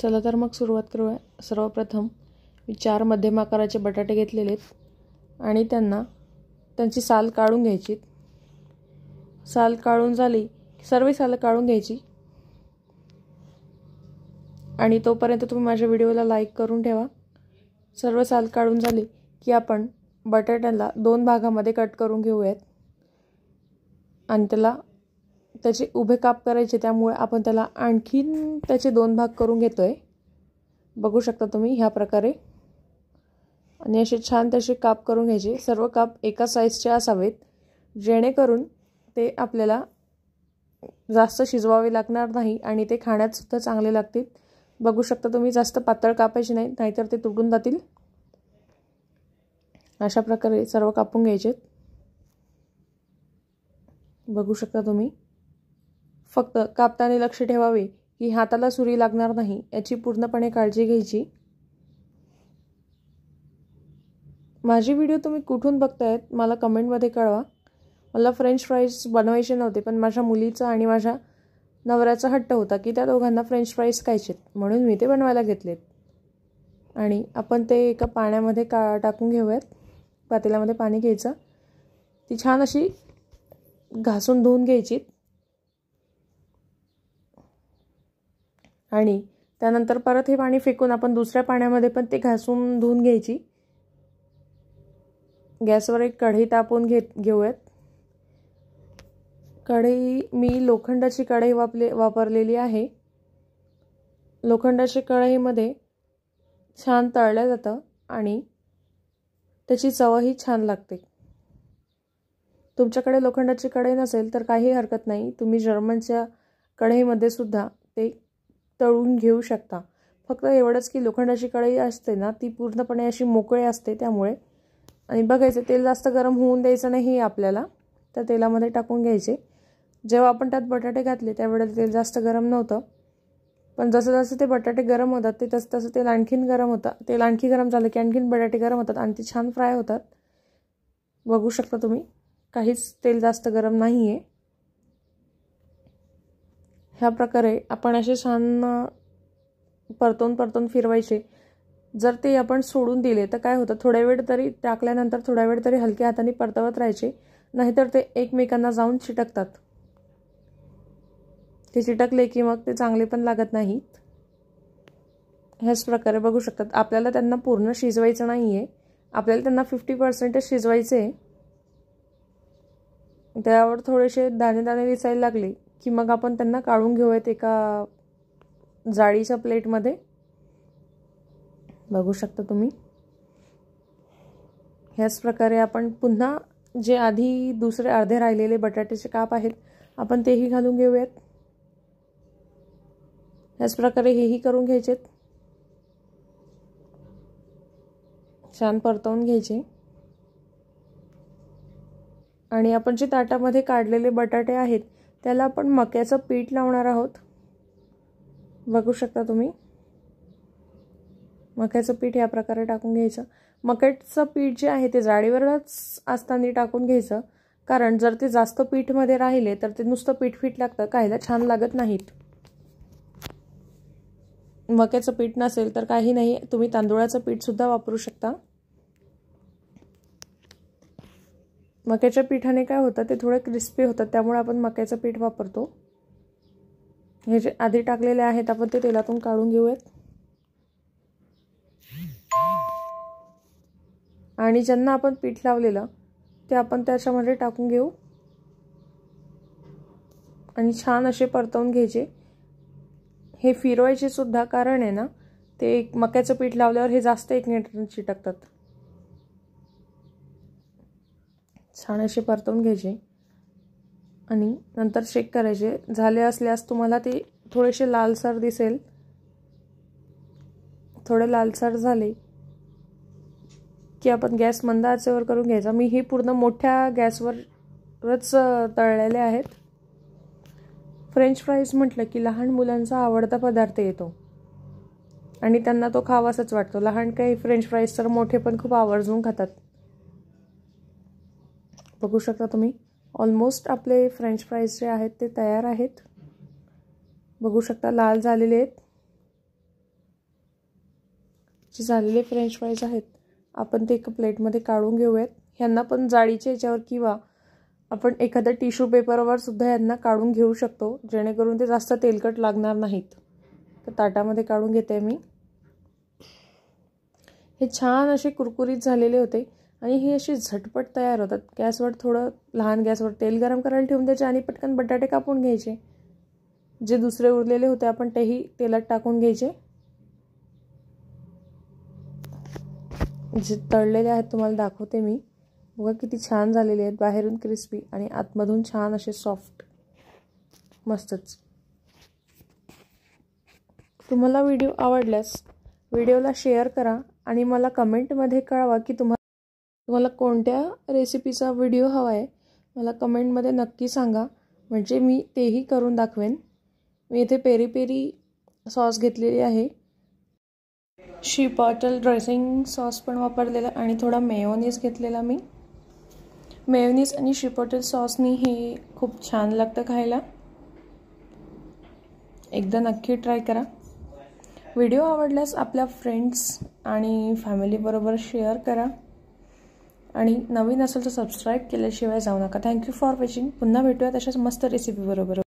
चला तर मग सुरुवात करूया सर्वप्रथम मी चार मध्यम आकाराचे बटाटे घेतलेले आहेत आणि त्यांना त्यांची साल काढून घ्यायची साल काढून झाली सर्व साल काढून घ्यायची आणि तोपर्यंत तुम्ही माझ्या व्हिडिओला लाईक करून ठेवा सर्व साल काढून झाली की आपण बटाट्याला दोन भागामध्ये कट करून घेऊयात आणि त्याला त्याचे उभे काप करायचे त्यामुळे आपण त्याला आणखीन त्याचे दोन भाग करून घेतो आहे बघू शकता तुम्ही ह्या प्रकारे आणि असे छान त्याचे काप करून घ्यायचे सर्व काप एका साईजचे असावेत जेणेकरून ते आपल्याला जास्त शिजवावे लागणार नाही आणि ते खाण्यातसुद्धा चांगले लागतील बघू शकता तुम्ही जास्त पातळ कापायचे नाही नाहीतर ते तुटून जातील अशा प्रकारे सर्व कापून घ्यायचे बघू शकता तुम्ही फक्त कापताने लक्ष ठेवावे की हाताला सुरी लागणार नाही याची पूर्णपणे काळजी घ्यायची माझी व्हिडिओ तुम्ही कुठून बघतायत मला कमेंटमध्ये कळवा मला फ्रेंच फ्राईज बनवायचे नव्हते पण माझ्या मुलीचा आणि माझ्या नवऱ्याचा हट्ट होता की त्या दोघांना फ्रेंच फ्राईज खायचेत म्हणून मी ते बनवायला घेतलेत आणि आपण ते एका पाण्यामध्ये का टाकून घेऊयात पातेल्यामध्ये पाणी घ्यायचं ती छान अशी घासून धुवून घ्यायची आणि त्यानंतर परत हे पाणी फेकून आपण दुसऱ्या पाण्यामध्ये पण ते घासून धुवून घ्यायची गॅसवर एक कढई तापवून घेत घेऊयात कढई मी लोखंडाची कढई वापले वापरलेली आहे लोखंडाच्या कढईमध्ये छान तळलं जातं आणि त्याची चवही छान लागते तुमच्याकडे लोखंडाची कढई नसेल तर काही हरकत नाही तुम्ही जर्मनच्या कढईमध्ये सुद्धा ते तळून घेऊ शकता फक्त एवढंच की लोखंडाची कढई असते ना ती पूर्णपणे अशी मोकळी असते त्यामुळे आणि बघायचं तेल जास्त गरम होऊन द्यायचं नाही आपल्याला त्या तेलामध्ये टाकून घ्यायचे जेव्हा आपण त्यात बटाटे घातले त्यावेळेला तेल जास्त गरम नव्हतं पण जसं जसं ते बटाटे गरम होतात ते तसं तसं तेल आणखीन गरम होतं तेल आणखी गरम झालं की आणखीन बटाटे गरम होतात आणि ते छान फ्राय होतात बघू शकता तुम्ही काहीच तेल जास्त गरम नाही आहे ह्या प्रकारे आपण असे छान परतून परतून फिरवायचे जर ते आपण सोडून दिले तर काय होतं थोड्या वेळ तरी टाकल्यानंतर थोड्या वेळ तरी हलक्या हाताने परतवत राहायचे नाहीतर ते एकमेकांना जाऊन चिटकतात ते चिटकले की मग ते चांगले पण लागत नाहीत ह्याच प्रकारे बघू शकतात आपल्याला त्यांना पूर्ण शिजवायचं नाही आहे आपल्याला त्यांना फिफ्टी पर्सेंटच शिजवायचे आहे त्यावर थोडेसे दाणे दाणे दिसायला लागले की मग आपण त्यांना काढून घेऊयात एका जाळीच्या प्लेटमध्ये बघू शकता तुम्ही ह्याच प्रकारे आपण पुन्हा जे आधी दुसरे अर्धे राहिलेले बटाट्याचे काप आहेत आपण तेही घालून घेऊयात ह्याच प्रकारे हेही करून घ्यायचेत छान परतवून घ्यायचे आणि आपण जे ताटामध्ये काढलेले बटाटे आहेत त्याला आपण मक्याचं पीठ लावणार आहोत बघू शकता तुम्ही मक्याचं पीठ या प्रकारे टाकून घ्यायचं मक्याचं पीठ जे आहे ते जाडीवरच असताना टाकून घ्यायचं कारण जर ते जास्त पीठमध्ये राहिले तर ते नुसतं पीठ पीठ लागतं काहीला छान लागत नाहीत मक्याचं पीठ नसेल तर काही नाही तुम्ही तांदुळाचं पीठसुद्धा वापरू शकता मक्याच्या पिठाने काय होतं ते थोडे क्रिस्पी होतात त्यामुळे आपण मक्याचं पीठ वापरतो हे जे आधी टाकलेले आहेत आपण ते तेलातून काढून घेऊयात आणि ज्यांना आपण पीठ लावलेलं ते आपण त्याच्यामध्ये टाकून घेऊ आणि छान असे परतवून घ्यायचे हे फिरवायचे सुद्धा कारण आहे ना ते मक्याचं पीठ लावल्यावर हे जास्त एक मिनिटांनी चिटकतात छान असे परतवून घ्यायचे आणि नंतर चेक करायचे झाले असल्यास तुम्हाला ते थोडेसे लालसर दिसेल थोडे लालसर झाले की आपण गॅस मंद आचेवर करून घ्यायचा मी हे पूर्ण मोठ्या गॅसवरच तळलेले आहेत फ्रेंच फ्राईज म्हटलं की लहान मुलांचा आवडता पदार्थ येतो आणि त्यांना तो खावासाच वाटतो लहान काही फ्रेंच फ्राईज तर मोठे पण खूप आवर्जून खातात बघू शकता तुम्ही ऑलमोस्ट आपले फ्रेंच फ्राईज जे आहेत ते तयार आहेत बघू शकता लाल झालेले आहेत जे झालेले फ्रेंच फ्राईज आहेत आपण ते एका प्लेटमध्ये काढून घेऊयात ह्यांना पण जाळीच्या याच्यावर किंवा आपण एखाद्या टिश्यू पेपरवर सुद्धा यांना काढून घेऊ शकतो जेणेकरून ते जास्त तेलकट लागणार नाहीत तर ताटामध्ये काढून घेते मी हे छान असे कुरकुरीत झालेले होते आणि ही अशी झटपट तयार होतात गॅसवर थोडं लहान गॅसवर तेल गरम करायला ठेवून द्यायचे आणि पटकन बटाटे कापून घ्यायचे जे दुसरे उरलेले होते आपण तेही तेलात टाकून घ्यायचे जे तळलेले आहेत तुम्हाला दाखवते मी बघा किती छान झालेले आहेत बाहेरून क्रिस्पी आणि आतमधून छान असे सॉफ्ट मस्तच तुम्हाला व्हिडिओ आवडल्यास व्हिडिओला शेअर करा आणि मला कमेंटमध्ये कळवा की तुम्हाला तुम्हाला कोणत्या रेसिपीचा व्हिडिओ हवा आहे मला कमेंटमध्ये नक्की सांगा म्हणजे मी तेही करून दाखवेन मी इथे पेरी पेरी सॉस घेतलेली आहे शी बॉटल ड्रेसिंग सॉस पण वापरलेला आणि थोडा मेयोनीज घेतलेला मी मेयोनीज आणि शिपॉटल सॉसनी हे खूप छान लागतं खायला एकदा नक्की ट्राय करा व्हिडिओ आवडल्यास आपल्या फ्रेंड्स आणि फॅमिलीबरोबर शेअर करा आणि नवीन असेल तर सबस्क्राईब केल्याशिवाय जाऊ नका थँक्यू फॉर वॉचिंग पुन्हा भेटूया तशाच मस्त रेसिपी बरोबर